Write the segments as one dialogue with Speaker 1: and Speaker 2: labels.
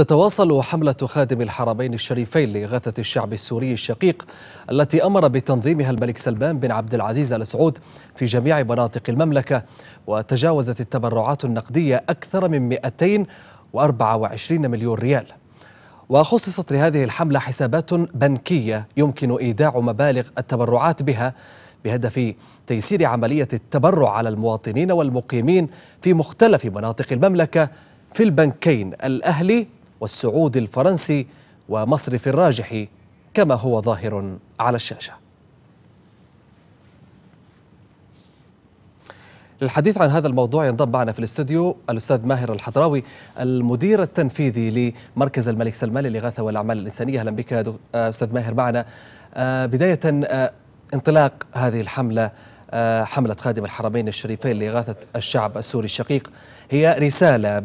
Speaker 1: تتواصل حملة خادم الحرمين الشريفين لإغاثة الشعب السوري الشقيق التي أمر بتنظيمها الملك سلمان بن عبد العزيز آل سعود في جميع مناطق المملكة وتجاوزت التبرعات النقدية أكثر من 224 مليون ريال وخصصت لهذه الحملة حسابات بنكية يمكن إيداع مبالغ التبرعات بها بهدف تيسير عملية التبرع على المواطنين والمقيمين في مختلف مناطق المملكة في البنكين الأهلي والسعودي الفرنسي ومصرف الراجح كما هو ظاهر على الشاشه للحديث عن هذا الموضوع ينضم معنا في الاستوديو الاستاذ ماهر الحضراوي المدير التنفيذي لمركز الملك سلمان للاغاثه والاعمال الانسانيه اهلا بك آه، استاذ ماهر معنا آه، بدايه آه، انطلاق هذه الحمله آه، حملة خادم الحرمين الشريفين لإغاثة الشعب السوري الشقيق هي رسالة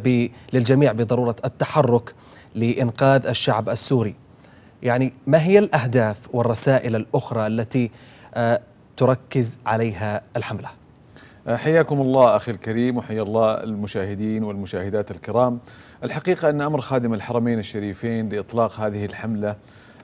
Speaker 1: للجميع بضرورة التحرك لإنقاذ الشعب السوري يعني ما هي الأهداف والرسائل
Speaker 2: الأخرى التي آه، تركز عليها الحملة؟ آه، حياكم الله أخي الكريم وحيا الله المشاهدين والمشاهدات الكرام الحقيقة أن أمر خادم الحرمين الشريفين لإطلاق هذه الحملة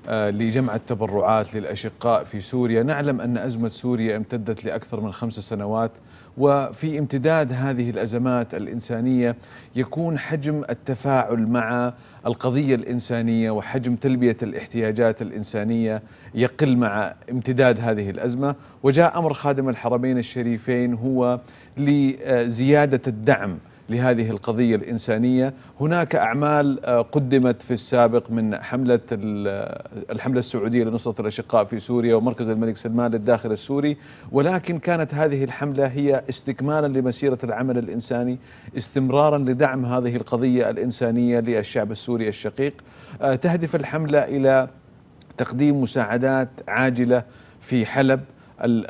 Speaker 2: آه، لجمع التبرعات للأشقاء في سوريا نعلم أن أزمة سوريا امتدت لأكثر من خمس سنوات وفي امتداد هذه الأزمات الإنسانية يكون حجم التفاعل مع القضية الإنسانية وحجم تلبية الاحتياجات الإنسانية يقل مع امتداد هذه الأزمة وجاء أمر خادم الحرمين الشريفين هو لزيادة الدعم لهذه القضية الإنسانية هناك أعمال آه، قدمت في السابق من حملة آه، الحملة السعودية لنصرة الأشقاء في سوريا ومركز الملك سلمان للداخل السوري ولكن كانت هذه الحملة هي استكمالا لمسيرة العمل الإنساني استمرارا لدعم هذه القضية الإنسانية للشعب السوري الشقيق آه، تهدف الحملة إلى تقديم مساعدات عاجلة في حلب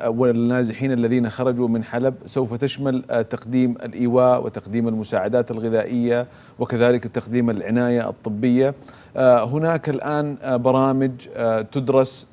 Speaker 2: والنازحين الذين خرجوا من حلب سوف تشمل آه، تقديم الإيواء وتقديم المساعدات الغذائية وكذلك تقديم العناية الطبية آه، هناك الآن آه، برامج تدرس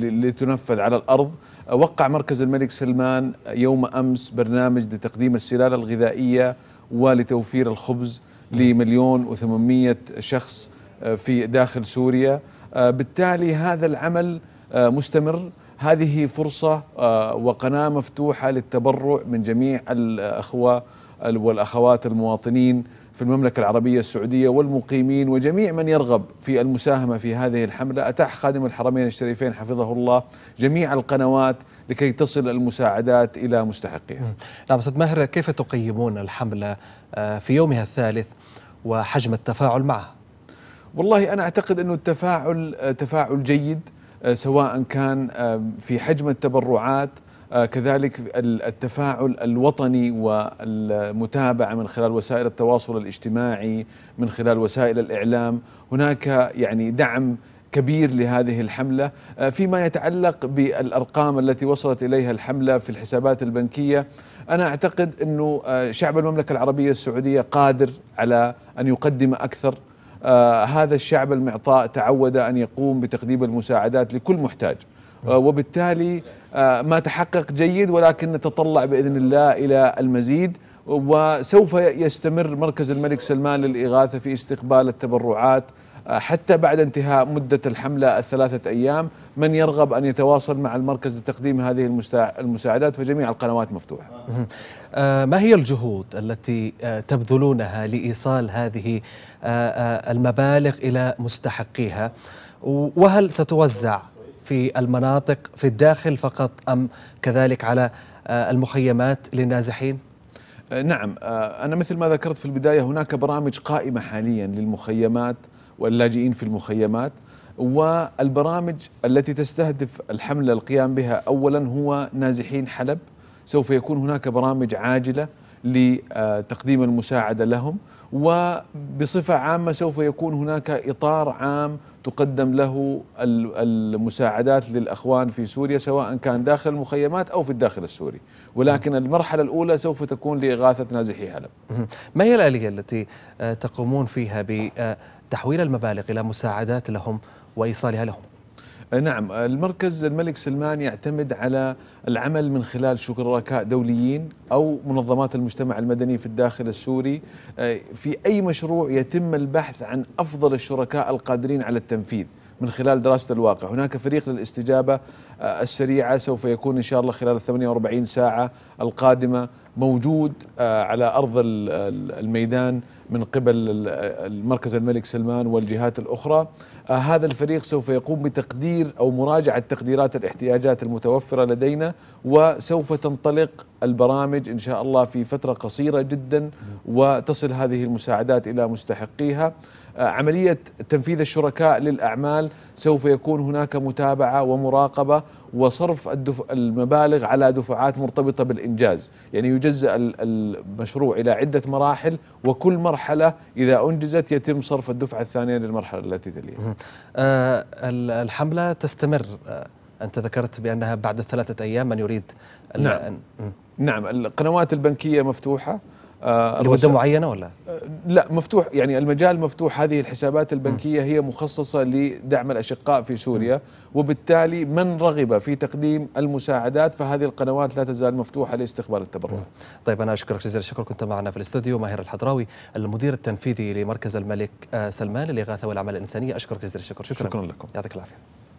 Speaker 2: لتنفذ على الأرض وقع مركز الملك سلمان يوم أمس برنامج لتقديم السلالة الغذائية ولتوفير الخبز لمليون وثمانمية شخص في داخل سوريا بالتالي هذا العمل مستمر هذه فرصة آه، وقناة مفتوحة للتبرع من جميع الأخوة والأخوات المواطنين في المملكة العربية السعودية والمقيمين وجميع من يرغب في المساهمة في هذه الحملة أتاح خادم الحرمين الشريفين حفظه الله جميع القنوات لكي تصل المساعدات إلى مستحقيها نعم أستاذ
Speaker 1: ماهر كيف تقيمون الحملة آه، في يومها الثالث وحجم التفاعل معها؟
Speaker 2: والله أنا أعتقد أنه التفاعل آه، تفاعل جيد آه، سواء كان في حجم التبرعات آه، كذلك التفاعل الوطني والمتابعه من خلال وسائل التواصل الاجتماعي من خلال وسائل الاعلام هناك يعني دعم كبير لهذه الحمله آه، فيما يتعلق بالارقام التي وصلت اليها الحمله في الحسابات البنكيه انا اعتقد انه شعب المملكه العربيه السعوديه قادر على ان يقدم اكثر آه، هذا الشعب المعطاء تعود أن يقوم بتقديم المساعدات لكل محتاج آه، وبالتالي آه، ما تحقق جيد ولكن نتطلع باذن الله الى المزيد وسوف يستمر مركز الملك سلمان للإغاثة في استقبال التبرعات آه، حتى بعد انتهاء مدة الحملة الثلاثة أيام من يرغب أن يتواصل مع المركز لتقديم هذه المساعدات فجميع القنوات مفتوحة
Speaker 1: آه، ما هي الجهود التي آه، تبذلونها لإيصال هذه المبالغ إلى مستحقيها وهل ستوزع في المناطق في الداخل فقط أم كذلك على المخيمات للنازحين؟
Speaker 2: آه، نعم آه، أنا مثل ما ذكرت في البداية هناك برامج قائمة حاليا للمخيمات واللاجئين في المخيمات والبرامج التي تستهدف الحملة القيام بها أولا هو نازحين حلب سوف يكون هناك برامج عاجلة لتقديم المساعدة لهم وبصفة عامة سوف يكون هناك إطار عام تقدم له المساعدات للاخوان في سوريا سواء كان داخل المخيمات او في الداخل السوري، ولكن المرحله الاولى سوف تكون لاغاثه نازحي حلب.
Speaker 1: ما هي الاليه التي آه، تقومون فيها
Speaker 2: بتحويل المبالغ الى مساعدات لهم وايصالها لهم؟ نعم المركز الملك سلمان يعتمد على العمل من خلال شركاء دوليين أو منظمات المجتمع المدني في الداخل السوري في أي مشروع يتم البحث عن أفضل الشركاء القادرين على التنفيذ من خلال دراسة الواقع هناك فريق للاستجابة آه، السريعة سوف يكون إن شاء الله خلال 48 ساعة القادمة موجود آه، على أرض الميدان من قبل المركز الملك سلمان والجهات الأخرى آه، هذا الفريق سوف يقوم بتقدير أو مراجعة تقديرات الاحتياجات المتوفرة لدينا وسوف تنطلق البرامج إن شاء الله في فترة قصيرة جدا وتصل هذه المساعدات إلى مستحقيها آه، عملية تنفيذ الشركاء للأعمال سوف يكون هناك متابعة ومراقبة وصرف الدف... المبالغ على دفعات مرتبطة بالإنجاز يعني يجزأ المشروع إلى عدة مراحل وكل مرحلة إذا أنجزت يتم صرف الدفعة الثانية للمرحلة التي تليها أه الحملة تستمر آه، أنت ذكرت بأنها بعد ثلاثة أيام من يريد نعم, نعم القنوات البنكية مفتوحة لمده آه، معينه ولا؟ آه، لا مفتوح يعني المجال مفتوح هذه الحسابات البنكيه هي مخصصه لدعم الاشقاء في سوريا وبالتالي من رغب في تقديم المساعدات فهذه القنوات لا تزال مفتوحه لاستقبال التبرعات. طيب
Speaker 1: انا اشكرك جزيل الشكر كنت معنا في الاستوديو ماهر الحضراوي المدير التنفيذي لمركز الملك آه، سلمان للاغاثه والاعمال الانسانيه اشكرك جزيل الشكر شكرا, شكرا لكم يعطيك العافيه.